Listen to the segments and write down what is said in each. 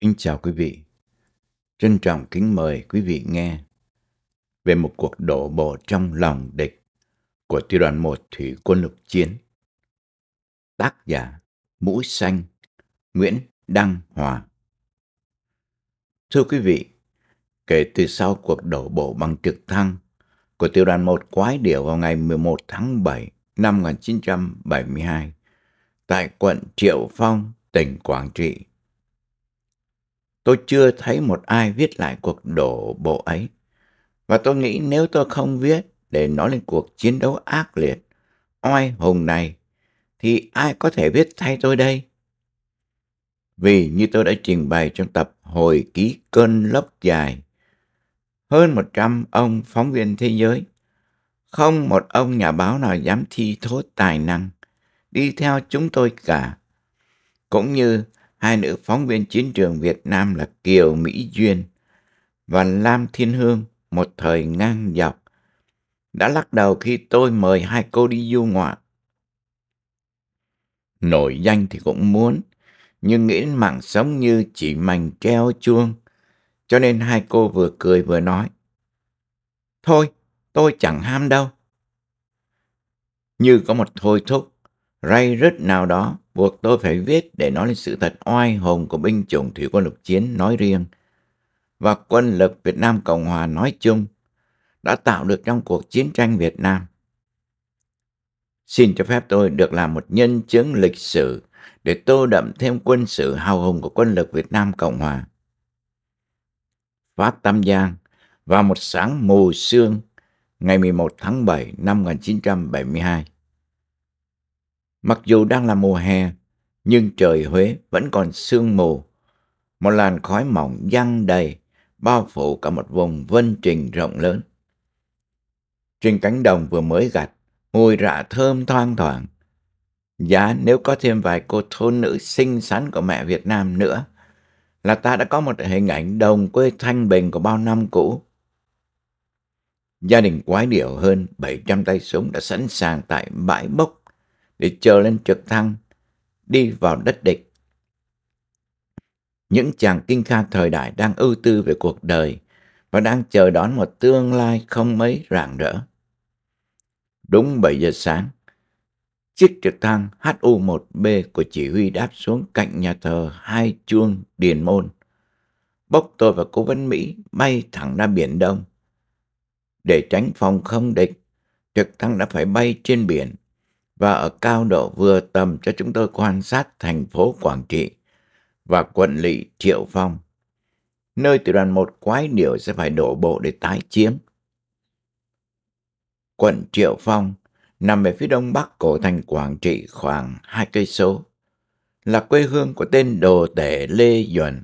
Kính chào quý vị. Trân trọng kính mời quý vị nghe về một cuộc đổ bộ trong lòng địch của Tiểu đoàn 1 Thủy quân lục chiến. Tác giả Mũi Xanh Nguyễn Đăng Hòa Thưa quý vị, kể từ sau cuộc đổ bộ bằng trực thăng của Tiểu đoàn 1 Quái Điểu vào ngày 11 tháng 7 năm 1972 tại quận Triệu Phong, tỉnh Quảng Trị, Tôi chưa thấy một ai viết lại cuộc đổ bộ ấy. Và tôi nghĩ nếu tôi không viết để nói lên cuộc chiến đấu ác liệt, oai hùng này, thì ai có thể viết thay tôi đây? Vì như tôi đã trình bày trong tập Hồi ký cơn lốc dài, hơn một trăm ông phóng viên thế giới, không một ông nhà báo nào dám thi thố tài năng, đi theo chúng tôi cả. Cũng như hai nữ phóng viên chiến trường Việt Nam là Kiều Mỹ Duyên và Lam Thiên Hương một thời ngang dọc đã lắc đầu khi tôi mời hai cô đi du ngoạn. Nổi danh thì cũng muốn, nhưng nghĩ đến mạng sống như chỉ mảnh treo chuông, cho nên hai cô vừa cười vừa nói. Thôi, tôi chẳng ham đâu. Như có một thôi thúc, ray rứt nào đó buộc tôi phải viết để nói lên sự thật oai hùng của binh chủng thủy quân lục chiến nói riêng và quân lực Việt Nam Cộng Hòa nói chung đã tạo được trong cuộc chiến tranh Việt Nam. Xin cho phép tôi được làm một nhân chứng lịch sử để tô đậm thêm quân sự hào hùng của quân lực Việt Nam Cộng Hòa. Phát Tam Giang vào một sáng mù sương ngày 11 tháng 7 năm 1972. Mặc dù đang là mùa hè, nhưng trời Huế vẫn còn sương mù. Một làn khói mỏng giăng đầy, bao phủ cả một vùng vân trình rộng lớn. Trên cánh đồng vừa mới gặt, mùi rạ thơm thoang thoảng. Giá nếu có thêm vài cô thôn nữ xinh xắn của mẹ Việt Nam nữa, là ta đã có một hình ảnh đồng quê thanh bình của bao năm cũ. Gia đình quái điệu hơn 700 tay súng đã sẵn sàng tại bãi bốc để chờ lên trực thăng, đi vào đất địch. Những chàng kinh kha thời đại đang ưu tư về cuộc đời và đang chờ đón một tương lai không mấy rạng rỡ. Đúng 7 giờ sáng, chiếc trực thăng HU-1B của chỉ huy đáp xuống cạnh nhà thờ Hai Chuông Điền Môn. Bốc tôi và cố vấn Mỹ bay thẳng ra Biển Đông. Để tránh phòng không địch, trực thăng đã phải bay trên biển và ở cao độ vừa tầm cho chúng tôi quan sát thành phố Quảng Trị và quận lỵ Triệu Phong, nơi tiểu đoàn một quái điểu sẽ phải đổ bộ để tái chiếm. Quận Triệu Phong nằm về phía đông bắc cổ thành Quảng Trị khoảng hai cây số, là quê hương của tên đồ tể Lê Duẩn,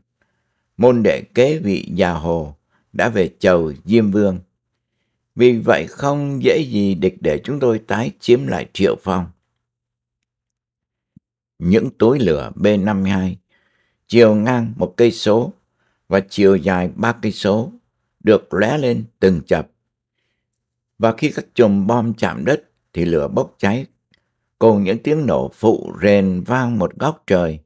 môn đệ kế vị nhà Hồ đã về chầu Diêm Vương vì vậy không dễ gì địch để chúng tôi tái chiếm lại Triệu Phong. Những túi lửa B-52 chiều ngang một cây số và chiều dài ba cây số được lóe lên từng chập. Và khi các chùm bom chạm đất thì lửa bốc cháy cùng những tiếng nổ phụ rền vang một góc trời.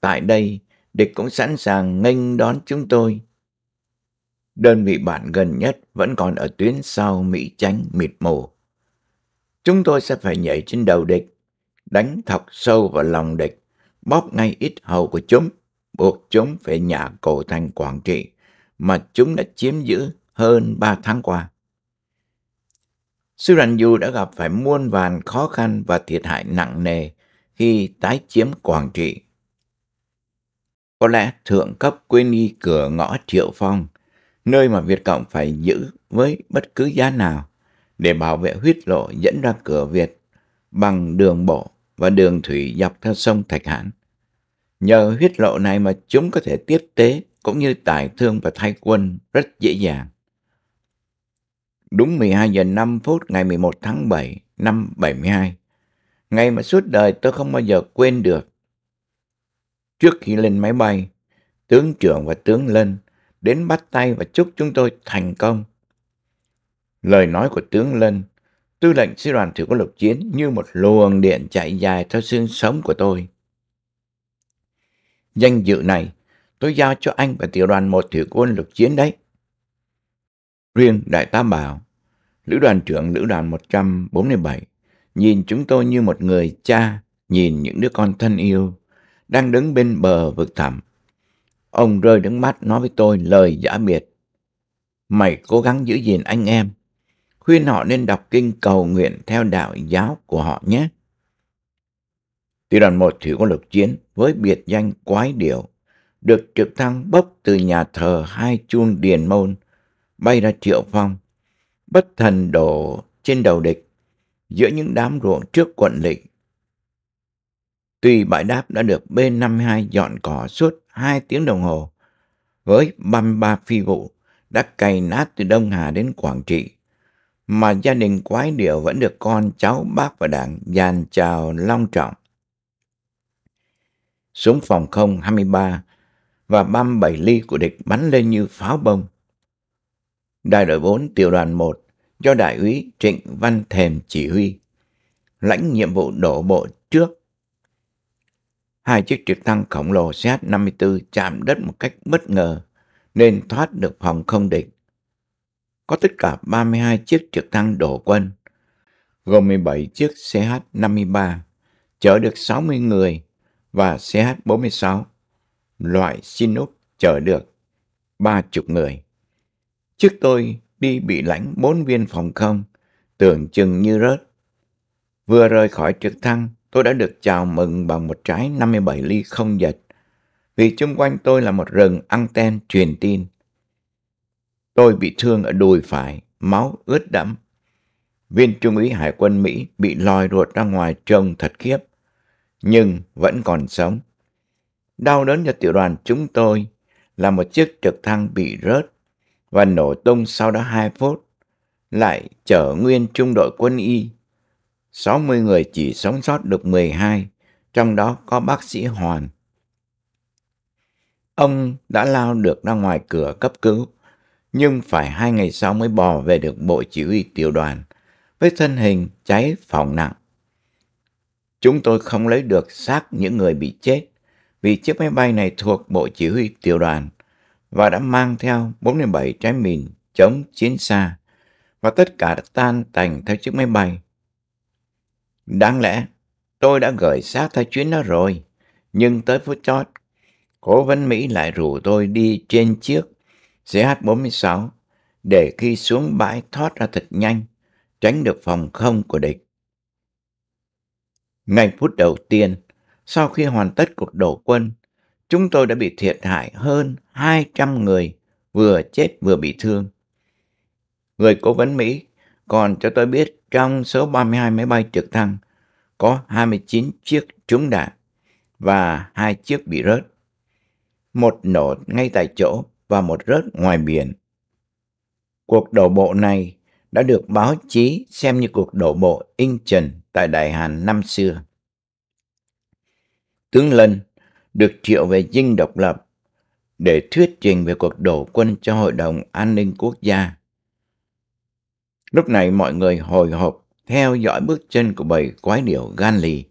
Tại đây, địch cũng sẵn sàng nghênh đón chúng tôi đơn vị bạn gần nhất vẫn còn ở tuyến sau Mỹ Chánh mịt mù. Chúng tôi sẽ phải nhảy trên đầu địch, đánh thọc sâu vào lòng địch, bóp ngay ít hầu của chúng, buộc chúng phải nhả cổ thành Quảng Trị mà chúng đã chiếm giữ hơn 3 tháng qua. Sư Đoàn Du đã gặp phải muôn vàn khó khăn và thiệt hại nặng nề khi tái chiếm Quảng Trị. Có lẽ thượng cấp quên đi cửa ngõ Triệu Phong – nơi mà Việt Cộng phải giữ với bất cứ giá nào để bảo vệ huyết lộ dẫn ra cửa Việt bằng đường bộ và đường thủy dọc theo sông Thạch Hãn. Nhờ huyết lộ này mà chúng có thể tiếp tế cũng như tài thương và thay quân rất dễ dàng. Đúng 12 giờ 5 phút ngày 11 tháng 7 năm 72, ngày mà suốt đời tôi không bao giờ quên được. Trước khi lên máy bay, tướng trưởng và tướng lân đến bắt tay và chúc chúng tôi thành công. Lời nói của tướng Lân, tư lệnh sư đoàn thủy quân lục chiến như một luồng điện chạy dài theo xương sống của tôi. Danh dự này tôi giao cho anh và tiểu đoàn một thủy quân lục chiến đấy. Riêng Đại tá Bảo, Lữ đoàn trưởng Lữ đoàn 147, nhìn chúng tôi như một người cha nhìn những đứa con thân yêu đang đứng bên bờ vực thẳm Ông rơi nước mắt nói với tôi lời giả biệt. Mày cố gắng giữ gìn anh em. Khuyên họ nên đọc kinh cầu nguyện theo đạo giáo của họ nhé. Tiểu đoàn 1 thủy quân lục chiến với biệt danh quái điểu được trực thăng bốc từ nhà thờ hai chun điền môn bay ra triệu phong bất thần đổ trên đầu địch giữa những đám ruộng trước quận lỵ tuy bãi đáp đã được b 52 dọn cỏ suốt 2 tiếng đồng hồ với 33 phi vụ đã cày nát từ Đông Hà đến Quảng Trị, mà gia đình quái điệu vẫn được con cháu bác và đảng dàn chào long trọng. Súng phòng không 23 và 37 ly của địch bắn lên như pháo bông. Đại đội 4 tiểu đoàn 1 do Đại úy Trịnh Văn Thềm chỉ huy, lãnh nhiệm vụ đổ bộ trước hai chiếc trực thăng khổng lồ CH-54 chạm đất một cách bất ngờ nên thoát được phòng không địch. Có tất cả 32 chiếc trực thăng đổ quân, gồm 17 chiếc CH-53, chở được 60 người và CH-46, loại Sinop chở được 30 người. Trước tôi đi bị lãnh bốn viên phòng không, tưởng chừng như rớt. Vừa rời khỏi trực thăng, tôi đã được chào mừng bằng một trái 57 ly không dịch vì chung quanh tôi là một rừng anten truyền tin. Tôi bị thương ở đùi phải, máu ướt đẫm. Viên trung úy hải quân Mỹ bị lòi ruột ra ngoài trông thật khiếp, nhưng vẫn còn sống. Đau đớn cho tiểu đoàn chúng tôi là một chiếc trực thăng bị rớt và nổ tung sau đó 2 phút, lại chở nguyên trung đội quân y 60 người chỉ sống sót được 12, trong đó có bác sĩ Hoàn. Ông đã lao được ra ngoài cửa cấp cứu, nhưng phải hai ngày sau mới bò về được bộ chỉ huy tiểu đoàn, với thân hình cháy phòng nặng. Chúng tôi không lấy được xác những người bị chết, vì chiếc máy bay này thuộc bộ chỉ huy tiểu đoàn và đã mang theo 47 trái mìn chống chiến xa và tất cả đã tan tành theo chiếc máy bay Đáng lẽ tôi đã gửi xác theo chuyến đó rồi, nhưng tới phút chót, cố vấn Mỹ lại rủ tôi đi trên chiếc CH-46 để khi xuống bãi thoát ra thật nhanh, tránh được phòng không của địch. ngày phút đầu tiên, sau khi hoàn tất cuộc đổ quân, chúng tôi đã bị thiệt hại hơn 200 người, vừa chết vừa bị thương. Người cố vấn Mỹ còn cho tôi biết trong số 32 máy bay trực thăng, có 29 chiếc trúng đạn và hai chiếc bị rớt. Một nổ ngay tại chỗ và một rớt ngoài biển. Cuộc đổ bộ này đã được báo chí xem như cuộc đổ bộ in Incheon tại Đại Hàn năm xưa. Tướng Lân được triệu về dinh độc lập để thuyết trình về cuộc đổ quân cho Hội đồng An ninh Quốc gia Lúc này mọi người hồi hộp theo dõi bước chân của bầy quái điểu gan lì.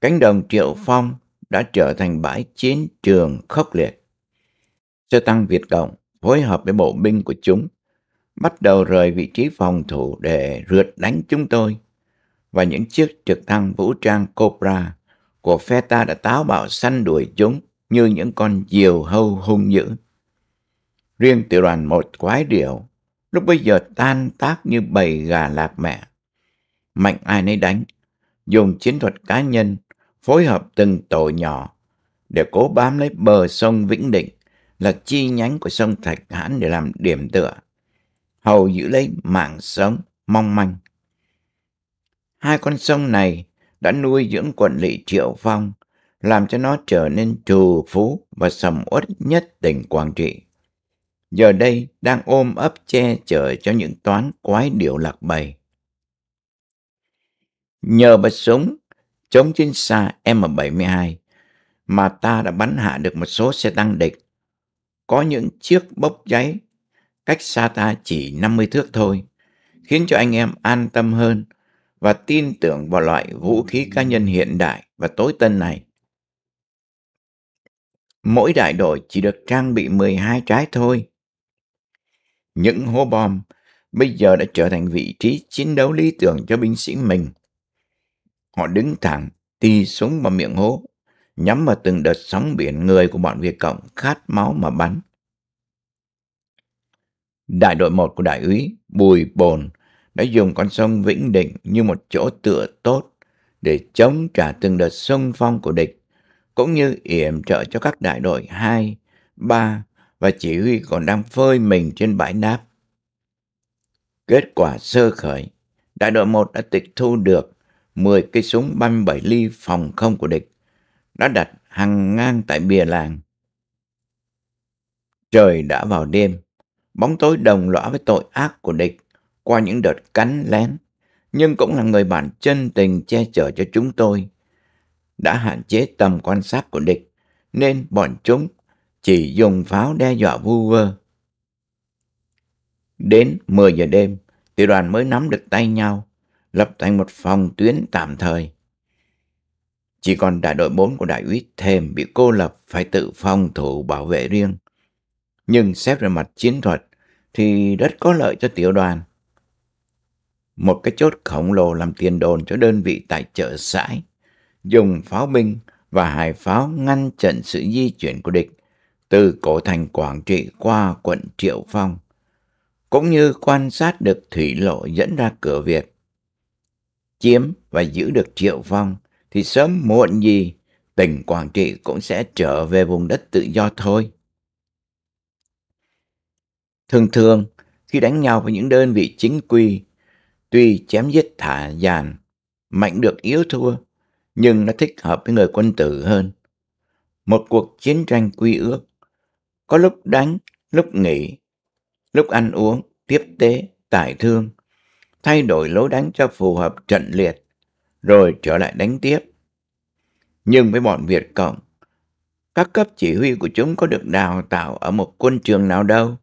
Cánh đồng Triệu Phong đã trở thành bãi chiến trường khốc liệt. Sơ tăng Việt Cộng phối hợp với bộ binh của chúng bắt đầu rời vị trí phòng thủ để rượt đánh chúng tôi và những chiếc trực thăng vũ trang Cobra của phe ta đã táo bạo săn đuổi chúng như những con diều hâu hung dữ. Riêng tiểu đoàn một quái điểu Lúc bây giờ tan tác như bầy gà lạc mẹ. Mạnh ai nấy đánh, dùng chiến thuật cá nhân, phối hợp từng tổ nhỏ để cố bám lấy bờ sông Vĩnh Định là chi nhánh của sông Thạch Hãn để làm điểm tựa. Hầu giữ lấy mạng sống mong manh. Hai con sông này đã nuôi dưỡng quận lỵ Triệu Phong, làm cho nó trở nên trù phú và sầm uất nhất tỉnh Quảng Trị giờ đây đang ôm ấp che chở cho những toán quái điệu lạc bầy. Nhờ bật súng chống chiến xa M72 mà ta đã bắn hạ được một số xe tăng địch. Có những chiếc bốc cháy cách xa ta chỉ 50 thước thôi, khiến cho anh em an tâm hơn và tin tưởng vào loại vũ khí cá nhân hiện đại và tối tân này. Mỗi đại đội chỉ được trang bị 12 trái thôi, những hố bom bây giờ đã trở thành vị trí chiến đấu lý tưởng cho binh sĩ mình. Họ đứng thẳng, ti súng vào miệng hố, nhắm vào từng đợt sóng biển người của bọn Việt Cộng khát máu mà bắn. Đại đội 1 của đại úy Bùi Bồn đã dùng con sông Vĩnh Định như một chỗ tựa tốt để chống trả từng đợt xung phong của địch, cũng như yểm trợ cho các đại đội 2, 3 và chỉ huy còn đang phơi mình trên bãi náp. Kết quả sơ khởi, đại đội 1 đã tịch thu được 10 cây súng 37 ly phòng không của địch, đã đặt hàng ngang tại bìa làng. Trời đã vào đêm, bóng tối đồng lõa với tội ác của địch qua những đợt cắn lén, nhưng cũng là người bạn chân tình che chở cho chúng tôi. Đã hạn chế tầm quan sát của địch, nên bọn chúng chỉ dùng pháo đe dọa vu vơ. Đến 10 giờ đêm, tiểu đoàn mới nắm được tay nhau, lập thành một phòng tuyến tạm thời. Chỉ còn đại đội 4 của đại úy thềm bị cô lập phải tự phòng thủ bảo vệ riêng. Nhưng xét về mặt chiến thuật thì rất có lợi cho tiểu đoàn. Một cái chốt khổng lồ làm tiền đồn cho đơn vị tại chợ sãi, dùng pháo binh và hải pháo ngăn chặn sự di chuyển của địch từ cổ thành Quảng Trị qua quận Triệu Phong, cũng như quan sát được thủy lộ dẫn ra cửa Việt. Chiếm và giữ được Triệu Phong thì sớm muộn gì tỉnh Quảng Trị cũng sẽ trở về vùng đất tự do thôi. Thường thường, khi đánh nhau với những đơn vị chính quy, tuy chém giết thả dàn, mạnh được yếu thua, nhưng nó thích hợp với người quân tử hơn. Một cuộc chiến tranh quy ước có lúc đánh, lúc nghỉ, lúc ăn uống, tiếp tế, tải thương, thay đổi lối đánh cho phù hợp trận liệt, rồi trở lại đánh tiếp. Nhưng với bọn Việt Cộng, các cấp chỉ huy của chúng có được đào tạo ở một quân trường nào đâu.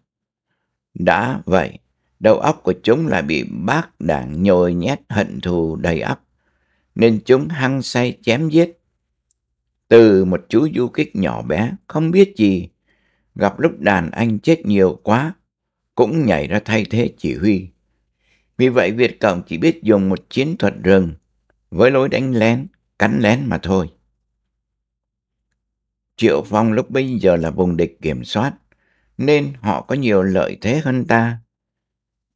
Đã vậy, đầu óc của chúng lại bị bác đảng nhồi nhét hận thù đầy ắp, nên chúng hăng say chém giết. Từ một chú du kích nhỏ bé, không biết gì, gặp lúc đàn anh chết nhiều quá, cũng nhảy ra thay thế chỉ huy. Vì vậy Việt Cộng chỉ biết dùng một chiến thuật rừng với lối đánh lén, cắn lén mà thôi. Triệu Phong lúc bây giờ là vùng địch kiểm soát, nên họ có nhiều lợi thế hơn ta.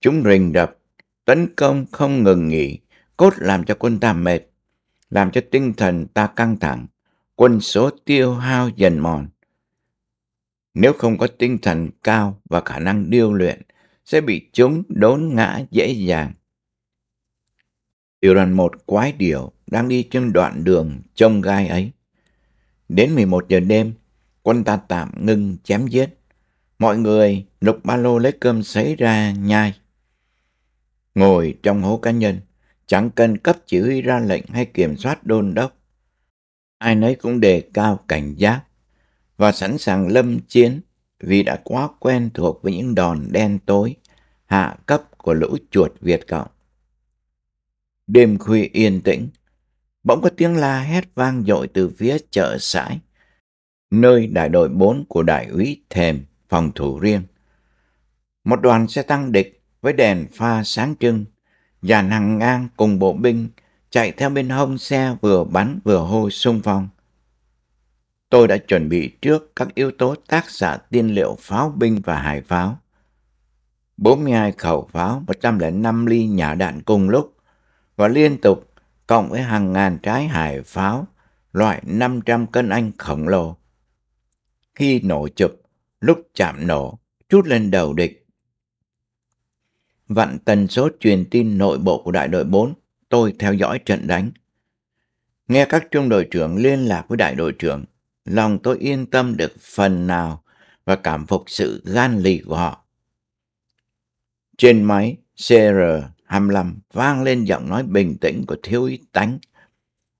Chúng rình đập, tấn công không ngừng nghỉ, cốt làm cho quân ta mệt, làm cho tinh thần ta căng thẳng, quân số tiêu hao dần mòn nếu không có tinh thần cao và khả năng điêu luyện, sẽ bị chúng đốn ngã dễ dàng. Tiểu đoàn một quái điểu đang đi trên đoạn đường trông gai ấy. Đến 11 giờ đêm, quân ta tạm ngưng chém giết. Mọi người lục ba lô lấy cơm sấy ra nhai. Ngồi trong hố cá nhân, chẳng cần cấp chỉ huy ra lệnh hay kiểm soát đôn đốc. Ai nấy cũng đề cao cảnh giác, và sẵn sàng lâm chiến vì đã quá quen thuộc với những đòn đen tối, hạ cấp của lũ chuột Việt Cộng. Đêm khuya yên tĩnh, bỗng có tiếng la hét vang dội từ phía chợ sãi, nơi đại đội bốn của đại úy Thềm phòng thủ riêng. Một đoàn xe tăng địch với đèn pha sáng trưng, dàn hàng ngang cùng bộ binh chạy theo bên hông xe vừa bắn vừa hô xung phong tôi đã chuẩn bị trước các yếu tố tác giả tiên liệu pháo binh và hải pháo. 42 khẩu pháo, 105 ly nhả đạn cùng lúc và liên tục cộng với hàng ngàn trái hải pháo loại 500 cân Anh khổng lồ. Khi nổ chụp, lúc chạm nổ, chút lên đầu địch. Vặn tần số truyền tin nội bộ của đại đội 4, tôi theo dõi trận đánh. Nghe các trung đội trưởng liên lạc với đại đội trưởng, lòng tôi yên tâm được phần nào và cảm phục sự gan lì của họ. Trên máy CR-25 vang lên giọng nói bình tĩnh của thiếu úy tánh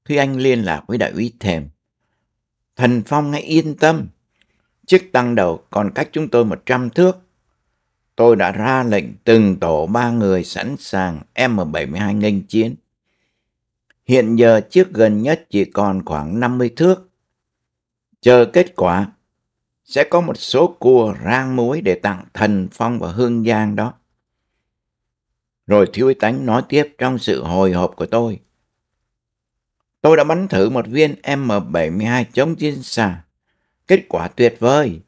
khi anh liên lạc với đại úy thèm. Thần Phong hãy yên tâm, chiếc tăng đầu còn cách chúng tôi một trăm thước. Tôi đã ra lệnh từng tổ ba người sẵn sàng M72 nghênh chiến. Hiện giờ chiếc gần nhất chỉ còn khoảng 50 thước chờ kết quả sẽ có một số cua rang muối để tặng thần phong và hương giang đó. Rồi thiếu úy tánh nói tiếp trong sự hồi hộp của tôi. Tôi đã bắn thử một viên M72 chống chiến xa. Kết quả tuyệt vời.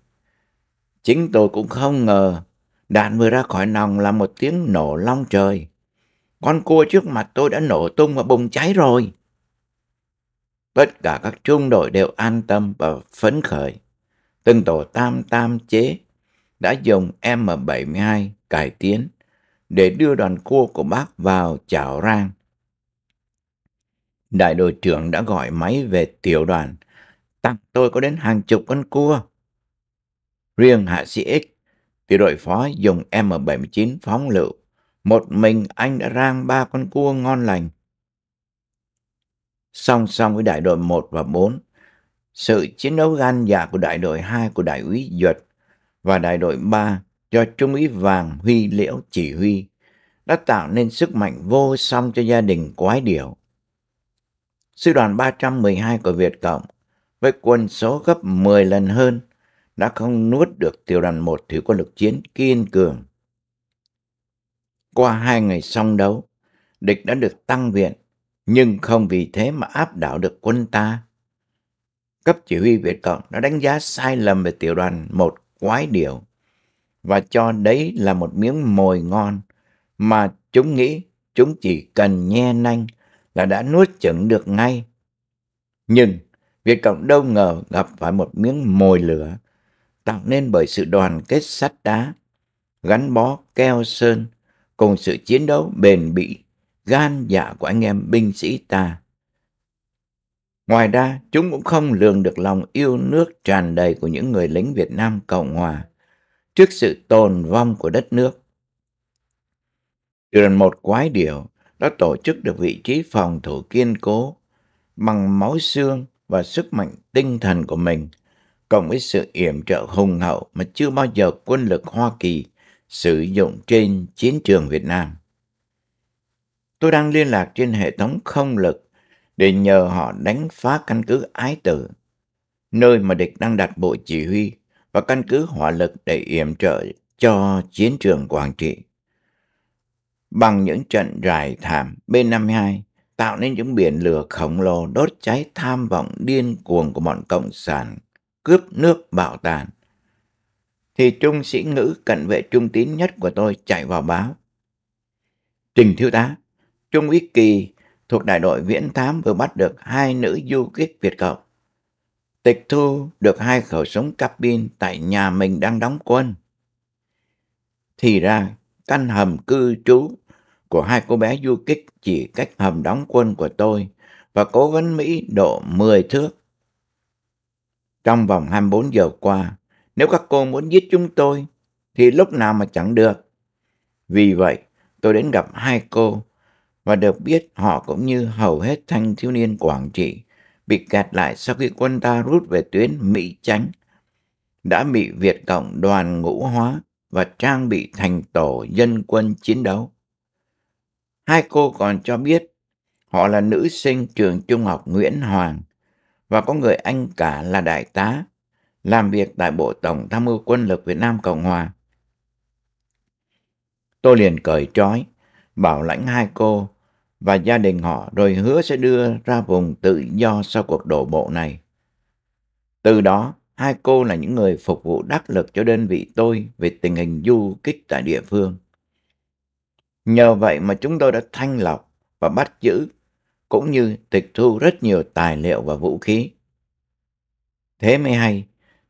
Chính tôi cũng không ngờ đạn vừa ra khỏi nòng là một tiếng nổ long trời. Con cua trước mặt tôi đã nổ tung và bùng cháy rồi tất cả các trung đội đều an tâm và phấn khởi. Từng tổ tam tam chế đã dùng M72 cải tiến để đưa đoàn cua của bác vào chảo rang. Đại đội trưởng đã gọi máy về tiểu đoàn, tặng tôi có đến hàng chục con cua. Riêng hạ sĩ X, tiểu đội phó dùng M79 phóng lựu. Một mình anh đã rang ba con cua ngon lành song song với đại đội 1 và 4. Sự chiến đấu gan dạ của đại đội 2 của đại úy Duật và đại đội 3 do Trung úy Vàng Huy Liễu chỉ huy đã tạo nên sức mạnh vô song cho gia đình quái điểu. Sư đoàn 312 của Việt Cộng với quân số gấp 10 lần hơn đã không nuốt được tiểu đoàn 1 thủy quân lực chiến kiên cường. Qua hai ngày song đấu, địch đã được tăng viện nhưng không vì thế mà áp đảo được quân ta. Cấp chỉ huy Việt Cộng đã đánh giá sai lầm về tiểu đoàn một quái điều và cho đấy là một miếng mồi ngon mà chúng nghĩ chúng chỉ cần nhe nanh là đã nuốt chửng được ngay. Nhưng Việt Cộng đâu ngờ gặp phải một miếng mồi lửa tạo nên bởi sự đoàn kết sắt đá, gắn bó keo sơn cùng sự chiến đấu bền bỉ gan dạ của anh em binh sĩ ta. Ngoài ra, chúng cũng không lường được lòng yêu nước tràn đầy của những người lính Việt Nam Cộng Hòa trước sự tồn vong của đất nước. Trường một quái điều đã tổ chức được vị trí phòng thủ kiên cố bằng máu xương và sức mạnh tinh thần của mình, cộng với sự yểm trợ hùng hậu mà chưa bao giờ quân lực Hoa Kỳ sử dụng trên chiến trường Việt Nam. Tôi đang liên lạc trên hệ thống không lực để nhờ họ đánh phá căn cứ ái tử, nơi mà địch đang đặt bộ chỉ huy và căn cứ hỏa lực để yểm trợ cho chiến trường Quảng Trị. Bằng những trận rải thảm B-52 tạo nên những biển lửa khổng lồ đốt cháy tham vọng điên cuồng của bọn Cộng sản, cướp nước bạo tàn. Thì trung sĩ ngữ cận vệ trung tín nhất của tôi chạy vào báo. Trình thiếu tá, Trung úy Kỳ thuộc đại đội viễn thám vừa bắt được hai nữ du kích Việt Cộng. Tịch thu được hai khẩu súng pin tại nhà mình đang đóng quân. Thì ra, căn hầm cư trú của hai cô bé du kích chỉ cách hầm đóng quân của tôi và cố vấn Mỹ độ 10 thước. Trong vòng 24 giờ qua, nếu các cô muốn giết chúng tôi, thì lúc nào mà chẳng được. Vì vậy, tôi đến gặp hai cô và được biết họ cũng như hầu hết thanh thiếu niên Quảng Trị bị kẹt lại sau khi quân ta rút về tuyến Mỹ Chánh, đã bị Việt Cộng đoàn ngũ hóa và trang bị thành tổ dân quân chiến đấu. Hai cô còn cho biết họ là nữ sinh trường trung học Nguyễn Hoàng và có người anh cả là đại tá, làm việc tại Bộ Tổng Tham mưu Quân lực Việt Nam Cộng Hòa. Tôi liền cởi trói, bảo lãnh hai cô và gia đình họ rồi hứa sẽ đưa ra vùng tự do sau cuộc đổ bộ này. Từ đó, hai cô là những người phục vụ đắc lực cho đơn vị tôi về tình hình du kích tại địa phương. Nhờ vậy mà chúng tôi đã thanh lọc và bắt giữ cũng như tịch thu rất nhiều tài liệu và vũ khí. Thế mới hay,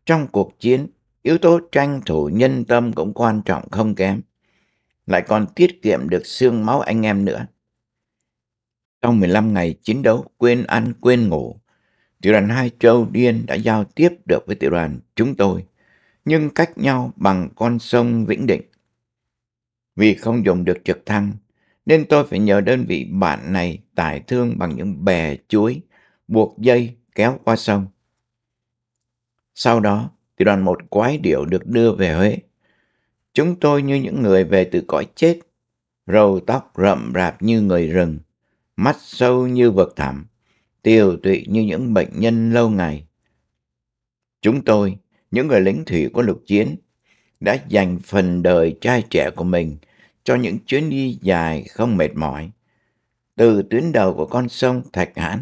trong cuộc chiến, yếu tố tranh thủ nhân tâm cũng quan trọng không kém lại còn tiết kiệm được xương máu anh em nữa. Trong 15 ngày chiến đấu quên ăn quên ngủ, tiểu đoàn hai Châu Điên đã giao tiếp được với tiểu đoàn chúng tôi, nhưng cách nhau bằng con sông Vĩnh Định. Vì không dùng được trực thăng, nên tôi phải nhờ đơn vị bạn này tải thương bằng những bè chuối, buộc dây kéo qua sông. Sau đó, tiểu đoàn một quái điệu được đưa về Huế. Chúng tôi như những người về từ cõi chết, râu tóc rậm rạp như người rừng, mắt sâu như vực thẳm, tiều tụy như những bệnh nhân lâu ngày. Chúng tôi, những người lính thủy của lục chiến, đã dành phần đời trai trẻ của mình cho những chuyến đi dài không mệt mỏi. Từ tuyến đầu của con sông Thạch Hãn,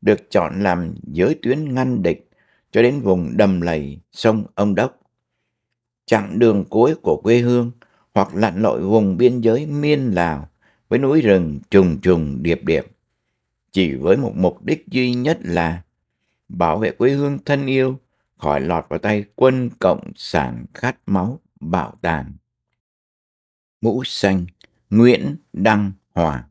được chọn làm giới tuyến ngăn địch cho đến vùng đầm lầy sông Ông Đốc chặng đường cuối của quê hương hoặc lặn lội vùng biên giới miên Lào với núi rừng trùng trùng điệp điệp chỉ với một mục đích duy nhất là bảo vệ quê hương thân yêu khỏi lọt vào tay quân cộng sản khát máu bạo tàn. Mũ xanh Nguyễn Đăng Hòa